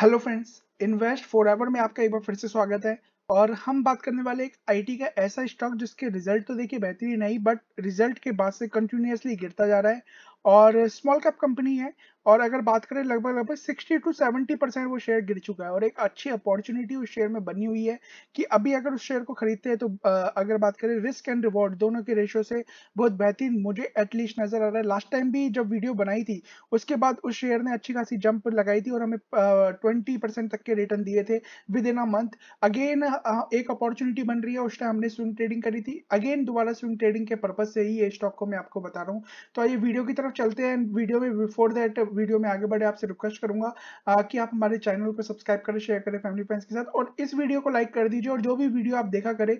hello friends invest forever में आपका एक बार फिर से स्वागत है और हम बात करने वाले एक आईटी का ऐसा स्टॉक जिसके रिजल्ट तो देखिए बेहतरीन नहीं बट रिजल्ट के बाद से कंटिन्यूसली गिरता जा रहा है और स्मॉल कैप कंपनी है और अगर बात करें लगभग लगभग 60 टू 70 परसेंट वो शेयर गिर चुका है और एक अच्छी अपॉर्चुनिटी उस शेयर में बनी हुई है कि अभी अगर उस शेयर को खरीदते हैं तो अगर बात करें रिस्क एंड रिवॉर्ड दोनों के रेशियो से बहुत बेहतरीन मुझे एटलीस्ट नजर आ रहा है लास्ट टाइम भी जब वीडियो बनाई थी उसके बाद उस शेयर ने अच्छी खासी जंप लगाई थी और हमें ट्वेंटी तक के रिटर्न दिए थे within a month again एक अपॉर्चुनिटी बन रही है उस टाइम हमने स्विंग ट्रेडिंग करी थी अगेन दोबारा स्विंग ट्रेडिंग के पर्पज से ही ये स्टॉक को मैं आपको बता रहा हूँ तो आइए वीडियो की तरफ तरफ चलते हैं वीडियो में बिफोर दैट वीडियो में आगे बढ़े आपसे रिक्वेस्ट करूंगा कि आप हमारे चैनल को सब्सक्राइब करें शेयर करें फैमिली फ्रेंड्स के साथ और इस वीडियो को लाइक कर दीजिए और जो भी वीडियो आप देखा करें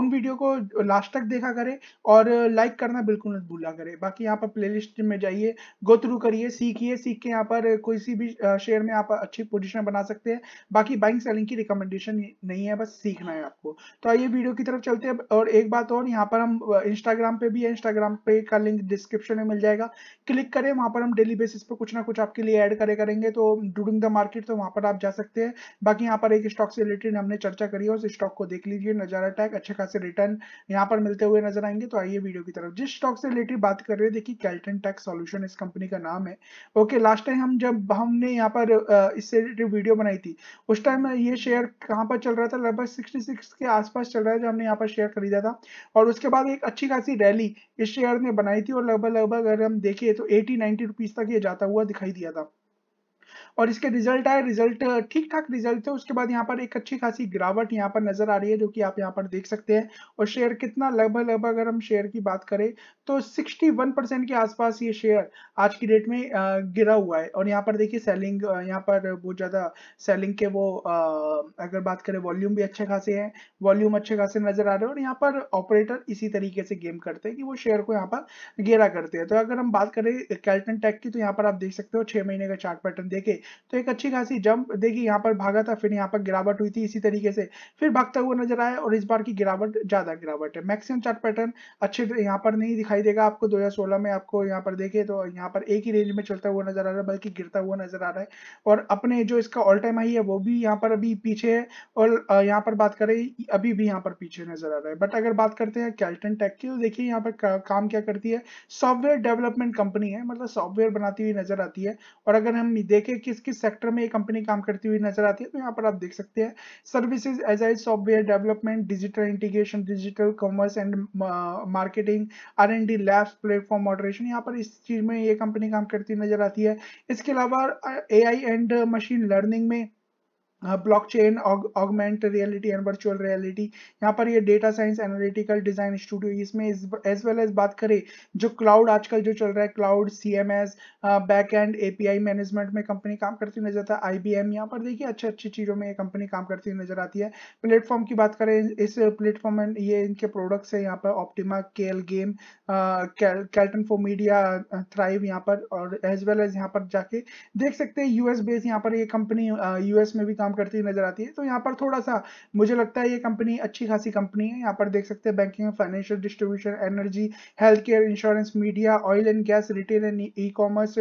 उन वीडियो को लास्ट तक देखा करें और लाइक करना बिल्कुल मत भूला करें बाकी यहाँ पर प्ले में जाइए गो थ्रू करिए सीखिए सीख के यहाँ पर किसी भी शेयर में आप अच्छी पोजिशन बना सकते हैं बाकी बाइंग सेलिंग की रिकमेंडेशन नहीं है बस सीखना है आपको तो आइए वीडियो की तरफ चलते हैं और एक बात और यहाँ पर हम इंस्टाग्राम पे भी है इंस्टाग्राम पे का लिंक डिस्क्रिप्शन में मिल जाएगा क्लिक करें वहां पर हम डेली बेसिस पर कुछ ना कुछ आपके लिए ऐड करे करेंगे तो डूरिंग द मार्केट तो वहां पर आप जा सकते हैं बाकी यहाँ पर एक स्टॉक से रिलेटेड हमने चर्चा करी है उस स्टॉक को देख लीजिए नजारा टैग अच्छे खासे रिटर्न यहाँ पर मिलते हुए नजर आएंगे तो आइए वीडियो की तरफ जिस स्टॉक से रिलेटेड बात कर रहे हैं देखिए कैल्टन टैक्स सोल्यूशन इस कंपनी का नाम है ओके लास्ट टाइम हम जब हमने यहाँ पर इससे रिलेटेड वीडियो बनाई थी उस टाइम ये शेयर कहाँ पर चल रहा था लगभग सिक्सटी के आसपास चल रहा है जो हमने यहाँ पर शेयर खरीदा था और उसके बाद एक अच्छी खासी रैली इस शेयर ने बनाई थी और लगभग लगभग अगर हम देख देखिए तो एटी नाइनटी रुपीज तक ये जाता हुआ दिखाई दिया था और इसके रिजल्ट आए रिजल्ट ठीक ठाक रिजल्ट थे उसके बाद यहाँ पर एक अच्छी खासी गिरावट यहाँ पर नजर आ रही है जो कि आप यहाँ पर देख सकते हैं और शेयर कितना लगभग लगभग अगर हम शेयर की बात करें तो 61 परसेंट के आसपास ये शेयर आज की डेट में गिरा हुआ है और यहाँ पर देखिए सेलिंग यहाँ पर बहुत ज़्यादा सेलिंग के वो अगर बात करें वॉल्यूम भी अच्छे खासे है वॉल्यूम अच्छे खासे नजर आ रहे हैं और यहाँ पर ऑपरेटर इसी तरीके से गेम करते हैं कि वो शेयर को यहाँ पर गिरा करते हैं तो अगर हम बात करें कैल्टन टेक की तो यहाँ पर आप देख सकते हो छह महीने का चार्ट पैटर्न देखे तो एक अच्छी खासी जंप देखिए यहाँ पर भागा था फिर यहाँ पर गिरावट हुई थी इसी तरीके से फिर भागता हुआ नजर आया और इस बार की गिरावट ज्यादा गिरावट है मैक्सिमम चार्ट पैटर्न अच्छे यहाँ पर नहीं दिखाई देगा आपको दो में आपको यहाँ पर देखे तो यहाँ पर एक ही रेंज में चलता हुआ नजर आ रहा है बल्कि गिरता हुआ नजर आ रहा है और अपने जो इसका ऑल टाइम हाई है वो भी यहाँ पर अभी पीछे है और यहाँ पर बात करें अभी भी यहाँ पर पीछे नजर आ रहा है बट अगर बात करते हैं कैल्टन टेक की तो देखिए यहाँ पर काम क्या करती है सॉफ्टवेयर डेवलपमेंट कंपनी है मतलब सॉफ्टवेयर बनाती हुई नजर आती है और अगर हम देखें कि किस किस सेक्टर में ये कंपनी काम करती हुई नजर आती है तो यहाँ पर आप देख सकते हैं services as I software development digital integration digital commerce and marketing R N D labs platform moderation यहाँ पर इस चीज में ये कंपनी काम करती नजर आती है इसके अलावा ए एंड मशीन लर्निंग में blockchain augment reality and virtual reality यहाँ पर ये data science analytical design studio इसमें एज वेल एज बात करें जो क्लाउड आजकल जो चल रहा है cloud C M S back end A P I management में कंपनी काम करती नजर आता है आई बी एम यहाँ पर देखिए अच्छी अच्छी चीज़ों में ये कंपनी काम करती हुई नजर आती है प्लेटफॉर्म की बात करें इस प्लेटफॉर्म में ये इनके प्रोडक्ट्स है यहाँ पर ऑप्टिमा केल game Kellton for media thrive यहाँ पर और एज वेल एज यहाँ पर जाके देख सकते हैं यूएस बेस यहाँ पर ये कंपनी यूएस में भी काम करती नजर आती है तो यहाँ पर थोड़ा सा मुझे लगता है ये कंपनी अच्छी खासी कंपनी है यहाँ पर देख सकते हैं banking financial distribution energy health care insurance media oil and gas retail and E commerce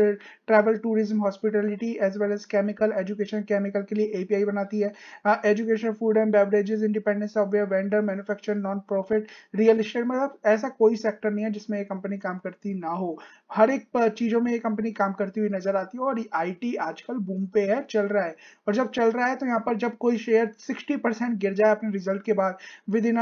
travel tourism hospitality as well as chemical education chemical के लिए एपीआई बनाती है education food and beverages independence software vendor manufacture non profit real estate मतलब ऐसा कोई sector नहीं है जिसमें ये कंपनी काम करती ना हो हर एक चीजों में ये कंपनी काम करती हुई नजर आती है और आईटी आजकल बूम पे है चल रहा है और जब चल रहा है है तो यहाँ पर जब कोई शेयर 60 परसेंट गिर जाए अपने रिजल्ट के बाद within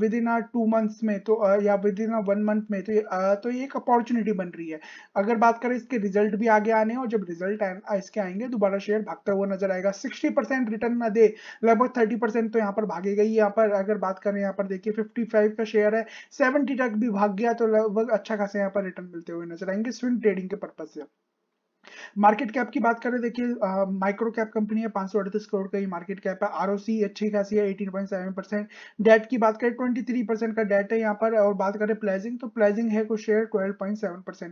within two months में तो uh, या विद इन वन मंथ में तो uh, तो ये एक अपॉर्चुनिटी बन रही है अगर बात करें इसके रिजल्ट भी आगे आने और जब रिजल्ट इसके आएंगे दोबारा शेयर भागता हुआ नजर आएगा सिक्सटी रिटर्न ना दे लगभग थर्टी तो यहाँ पर भागेगा गई यहाँ पर अगर बात करें यहाँ पर देखिए फिफ्टी का शेयर है सेवेंटी तक भी भाग गया तो लगभग अच्छा खासा यहाँ पर रिटर्न मिलते हुए नजर आएंगे स्विंग ट्रेडिंग के पर्पज से मार्केट कैप की बात करें देखिए माइक्रो कैप कंपनी है पांच सौ करोड़ का ही मार्केट कैप है आर अच्छी खासी है एटीन पॉइंट डेट की बात करें ट्वेंटी का डेट है यहाँ पर और बात करें प्लेजिंग तो प्लेजिंग है कुछ शेयर ट्वेल्व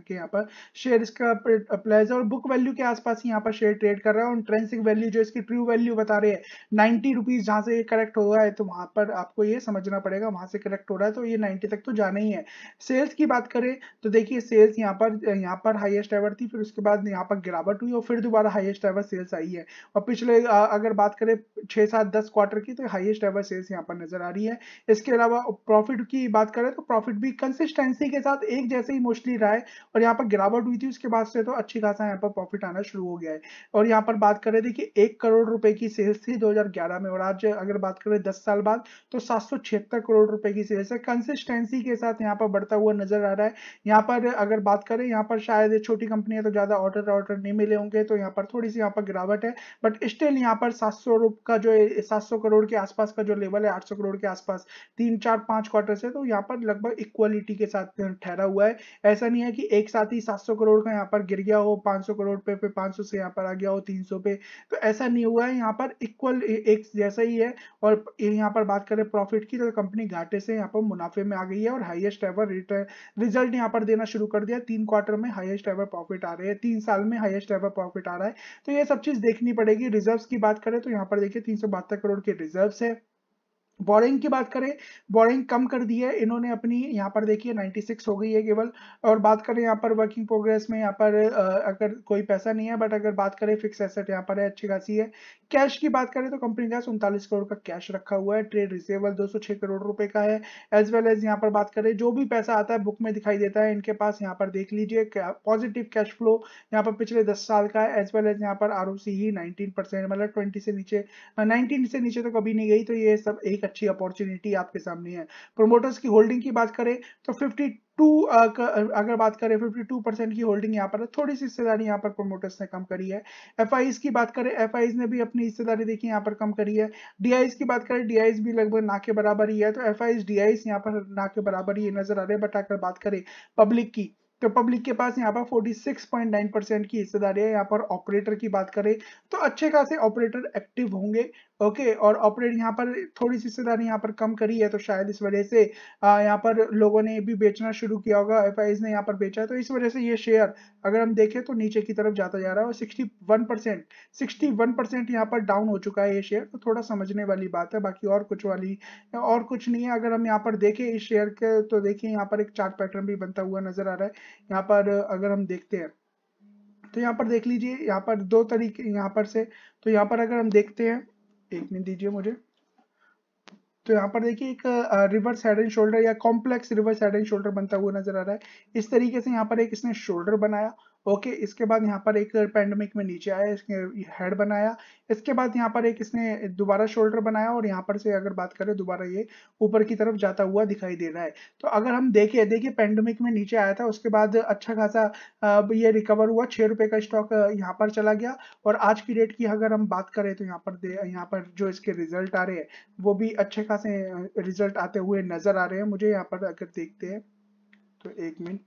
के यहाँ पर शेयर इसका प्लेज और बुक वैल्यू के आसपास ही यहाँ पर शेयर ट्रेड कर रहा है और ट्रेंसिक वैल्यू जो इसकी ट्रू वैल्यू बता रहे हैं नाइन्टी रुपीज जहाँ से करेक्ट हो रहा है तो वहां पर आपको ये समझना पड़ेगा वहां से करेक्ट हो रहा है तो ये नाइन्टी तक तो जाना ही है सेल्स की बात करें तो देखिए सेल्स यहाँ पर यहाँ पर हाइएस्ट एवर थी फिर उसके बाद यहाँ यहाँ पर गिरावट हुई और फिर दोबारा हाईएस्ट एवर सेल्स आई है और पिछले अगर बात करें छह सात दस क्वार्टर की तो हाईएस्ट एवर सेल्स यहाँ पर नजर आ रही है इसके अलावा प्रॉफिट की बात करें तो प्रॉफिट भी कंसिस्टेंसी के साथ एक जैसे ही मोस्टली रहा है और यहाँ पर गिरावट हुई थी उसके बाद से तो अच्छी खासा यहाँ पर प्रॉफिट आना शुरू हो गया है और यहाँ पर बात करें देखिए एक करोड़ रुपए की सेल्स थी दो में और आज अगर बात करें दस साल बाद तो सात करोड़ रुपए की सेल्स है कंसिस्टेंसी के साथ यहाँ पर बढ़ता हुआ नजर आ रहा है यहाँ पर अगर बात करें यहाँ पर शायद छोटी कंपनियां तो ज्यादा ऑर्डर ऑर्डर नहीं मिले होंगे तो यहाँ पर थोड़ी सी यहाँ पर गिरावट है बट स्टिल यहाँ पर सात सौ का जो सात सौ करोड़ के आसपास का जो लेवल है आठ करोड़ के आसपास तीन चार पांच क्वार्टर से तो यहाँ पर लगभग इक्वालिटी के साथ ठहरा हुआ है ऐसा नहीं है कि एक साथ ही सात करोड़ का यहाँ पर गिर गया हो पांच करोड़ पे फिर पांच सौ से यहाँ पर आ गया हो तीन पे तो ऐसा नहीं हुआ है यहाँ पर इक्वल एक जैसा ही है और यहाँ पर बात करें प्रॉफिट की तो कंपनी घाटे से यहाँ पर मुनाफे में आ गई है और हाइएस्ट एवर रिटर्न रिजल्ट यहाँ पर देना शुरू कर दिया तीन क्वार्टर में हाइएस्ट एवर प्रॉफिट आ रहे हैं तीन साल साल में हाईएस्ट एवर प्रॉफिट आ रहा है तो ये सब चीज देखनी पड़ेगी रिजर्व्स की बात करें तो यहाँ पर देखिए तीन करोड़ के रिजर्व्स है बोरिंग की बात करें बोरिंग कम कर दी है इन्होंने अपनी यहाँ पर देखिए 96 हो गई है केवल और बात करें यहाँ पर वर्किंग प्रोग्रेस में यहाँ पर अगर कोई पैसा नहीं है बट अगर बात करें फिक्स एसेट यहाँ पर है अच्छी खासी है कैश की बात करें तो कंपनी का उनतालीस करोड़ का कैश रखा हुआ है ट्रेड रिसेबल दो करोड़ रुपए का है एज वेल एज यहाँ पर बात करें जो भी पैसा आता है बुक में दिखाई देता है इनके पास यहाँ पर देख लीजिए पॉजिटिव कैश फ्लो यहाँ पर पिछले दस साल का है एज वेल एज यहाँ पर आर ही नाइनटीन मतलब ट्वेंटी से नीचे नाइनटीन से नीचे तो कभी नहीं गई तो ये सब एक अच्छी अपॉर्चुनिटी आपके सामने है प्रोमोटर्स की होल्डिंग की बात करें तो फिफ्टी टू अगर बात करें 52 परसेंट की होल्डिंग यहाँ पर है थोड़ी सी हिस्सेदारी यहाँ पर प्रोमोटर्स ने कम करी है एफ की बात करें एफ ने भी अपनी हिस्सेदारी देखिए यहाँ पर कम करी है डी की बात करें डी भी लगभग ना के बराबर ही है तो एफ आई डी पर ना के बराबर ही नजर आ रहे बट अगर बात करें पब्लिक की तो पब्लिक के पास यहाँ पर 46.9 परसेंट की हिस्सेदारी है यहाँ पर ऑपरेटर की बात करें तो अच्छे खासे ऑपरेटर एक्टिव होंगे ओके okay, और ऑपरेट यहाँ पर थोड़ी सी हिस्सेदारी यहाँ पर कम करी है तो शायद इस वजह से यहाँ पर लोगों ने भी बेचना शुरू किया होगा एफ ने यहाँ पर बेचा है तो इस वजह से ये शेयर अगर हम देखें तो नीचे की तरफ जाता जा रहा है और 61 परसेंट सिक्सटी परसेंट यहाँ पर डाउन हो चुका है ये शेयर तो थोड़ा समझने वाली बात है बाकी और कुछ वाली और कुछ नहीं है अगर हम यहाँ पर देखें इस शेयर के तो देखिए यहाँ पर एक चार्ट पैटर्न भी बनता हुआ नजर आ रहा है यहाँ पर अगर हम देखते हैं तो यहाँ पर देख लीजिए यहाँ पर दो तरीके यहाँ पर से तो यहाँ पर अगर हम देखते हैं एक मिनट दीजिए मुझे तो यहाँ पर देखिए एक रिवर्स हेड एंड शोल्डर या complex reverse head and shoulder बनता हुआ नजर आ रहा है इस तरीके से यहाँ पर एक इसने शोल्डर बनाया ओके okay, इसके बाद यहाँ पर एक पैंडमिक में नीचे आया इसने हेड बनाया इसके बाद यहाँ पर एक इसने दोबारा शोल्डर बनाया और यहाँ पर से अगर बात करें दोबारा ये ऊपर की तरफ जाता हुआ दिखाई दे रहा है तो अगर हम देखें देखिए पैंडमिक में नीचे आया था उसके बाद अच्छा खासा ये रिकवर हुआ छः रुपये का स्टॉक यहाँ पर चला गया और आज की डेट की अगर हम बात करें तो यहाँ पर यहाँ पर जो इसके रिजल्ट आ रहे हैं वो भी अच्छे खासे रिजल्ट आते हुए नजर आ रहे हैं मुझे यहाँ पर अगर देखते हैं तो एक मिनट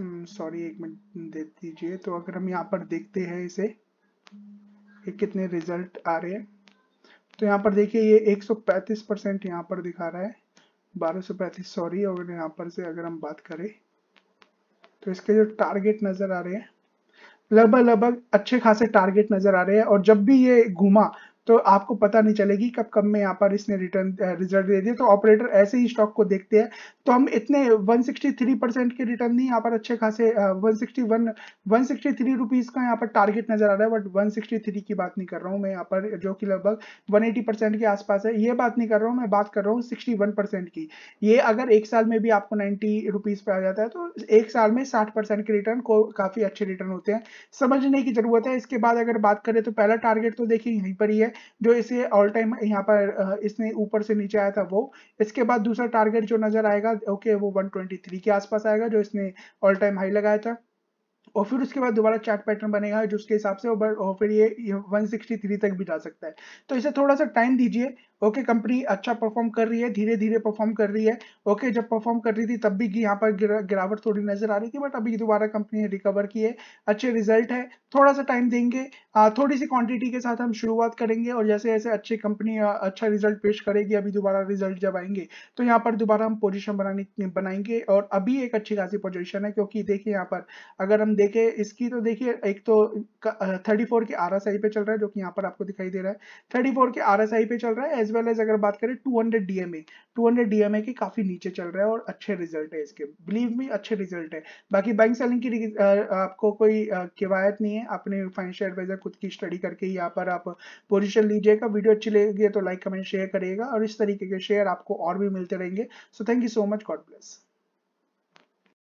सॉरी हम्म, एक मिनट दे दीजिए तो अगर हम यहाँ पर देखते हैं इसे ये कितने रिजल्ट आ रहे हैं तो यहाँ पर देखिए ये 135 परसेंट यहाँ पर दिखा रहा है 1235 सॉरी और यहाँ पर से अगर हम बात करें तो इसके जो टारगेट नजर आ रहे हैं लगभग लगभग अच्छे खासे टारगेट नजर आ रहे हैं और जब भी ये घूमा तो आपको पता नहीं चलेगी कब कब में यहाँ पर इसने रिटर्न रिजल्ट दे दिया तो ऑपरेटर ऐसे ही स्टॉक को देखते हैं तो हम इतने 163 परसेंट के रिटर्न नहीं यहाँ पर अच्छे खासे 161 163 रुपीस का यहाँ पर टारगेट नजर आ रहा है बट 163 की बात नहीं कर रहा हूँ मैं यहाँ पर जो कि लगभग 180 परसेंट के आसपास है ये बात नहीं कर रहा हूँ मैं बात कर रहा हूँ सिक्सटी परसेंट की ये अगर एक साल में भी आपको नाइन्टी रुपीज पे आ जाता है तो एक साल में साठ परसेंट के रिटर्न को काफी अच्छे रिटर्न होते हैं समझने की जरूरत है इसके बाद अगर बात करें तो पहला टारगेट तो देखिए यहीं पर ही है जो इसे ऑल टाइम यहाँ पर इसने ऊपर से नीचे आया था वो इसके बाद दूसरा टारगेट जो नजर आएगा ओके वो 123 के आसपास आएगा जो इसने ऑल टाइम हाई लगाया था और फिर उसके बाद दोबारा चार्ट पैटर्न बनेगा जिसके हिसाब से और फिर ये, 163 तक भी जा सकता है तो इसे थोड़ा सा टाइम दीजिए ओके कंपनी अच्छा परफॉर्म कर रही है धीरे धीरे परफॉर्म कर रही है ओके जब परफॉर्म कर रही थी तब भी यहाँ पर गिरावट थोड़ी नजर आ रही थी बट अभी दोबारा कंपनी ने रिकवर की है अच्छे रिजल्ट है थोड़ा सा टाइम देंगे थोड़ी सी क्वांटिटी के साथ हम शुरुआत करेंगे और जैसे जैसे अच्छी कंपनी अच्छा रिजल्ट पेश करेगी अभी दोबारा रिजल्ट जब आएंगे तो यहाँ पर दोबारा हम पोजिशन बनाने बनाएंगे और अभी एक अच्छी खासी पोजिशन है क्योंकि देखिए यहाँ पर अगर हम देखिए इसकी तो देखिए एक तो थर्टी फोर के आर एस आई पे चल रहा है जो कि यहाँ पर आपको दिखाई दे रहा है थर्टी फोर के आर एस आई पे चल रहा है एज वेल एज अगर बात करें two hundred D M A two hundred D M A के काफी नीचे चल रहा है और अच्छे रिजल्ट है इसके बिलीव मी अच्छे रिजल्ट है बाकी बैंक सेलिंग की आपको कोई किवायत नहीं है अपने फाइनेंशियल एडवाइजर खुद की स्टडी करके यहाँ पर आप पोजिशन लीजिएगा वीडियो अच्छी लगेगी तो लाइक कमेंट शेयर करिएगा और इस तरीके के शेयर आपको और भी मिलते रहेंगे so thank you so much God bless